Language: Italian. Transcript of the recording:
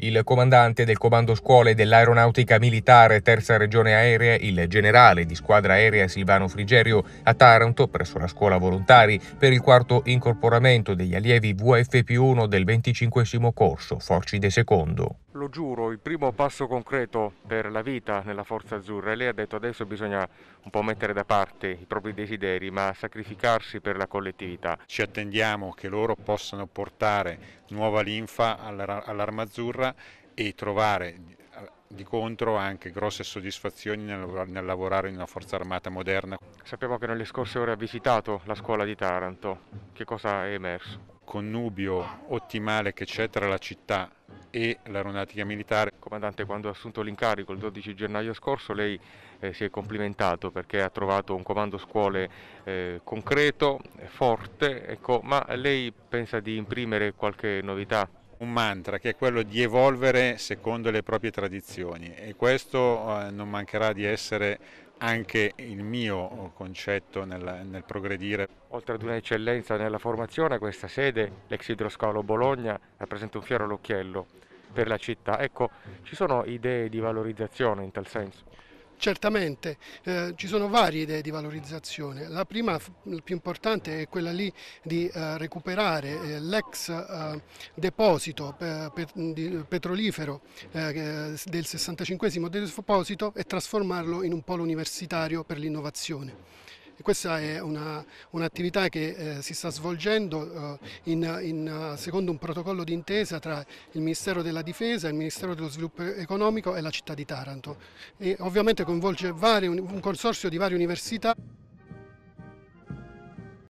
Il comandante del Comando Scuole dell'Aeronautica Militare Terza Regione Aerea, il generale di squadra aerea Silvano Frigerio, a Taranto, presso la scuola volontari, per il quarto incorporamento degli allievi VFP1 del 25 corso Forci de Secondo lo giuro, il primo passo concreto per la vita nella Forza Azzurra. E lei ha detto adesso bisogna un po' mettere da parte i propri desideri, ma sacrificarsi per la collettività. Ci attendiamo che loro possano portare nuova linfa all'arma azzurra e trovare eh, di contro anche grosse soddisfazioni nel, nel, lavorare in una forza armata moderna. Sappiamo che nelle scorse ore ha visitato la scuola di Taranto, che cosa è emerso? Connubio ottimale che c'è tra la città e l'Aeronautica Militare. Comandante, quando ha assunto l'incarico il 12 gennaio scorso lei eh, si è complimentato perché ha trovato un comando scuole eh, concreto, forte, ecco, ma lei pensa di imprimere qualche novità? un mantra che è quello di evolvere secondo le proprie tradizioni e questo eh, non mancherà di essere anche il mio oh, concetto nel, nel progredire. Oltre ad un'eccellenza nella formazione, questa sede, l'ex idroscalo Bologna, rappresenta un fiero all'occhiello per la città. Ecco, ci sono idee di valorizzazione in tal senso? Certamente, eh, ci sono varie idee di valorizzazione. La prima, la più importante, è quella lì di eh, recuperare eh, l'ex eh, deposito eh, pet petrolifero eh, del 65 deposito e trasformarlo in un polo universitario per l'innovazione. E questa è un'attività un che eh, si sta svolgendo eh, in, in, eh, secondo un protocollo d'intesa tra il Ministero della Difesa, il Ministero dello Sviluppo Economico e la città di Taranto. E ovviamente coinvolge vari, un consorzio di varie università.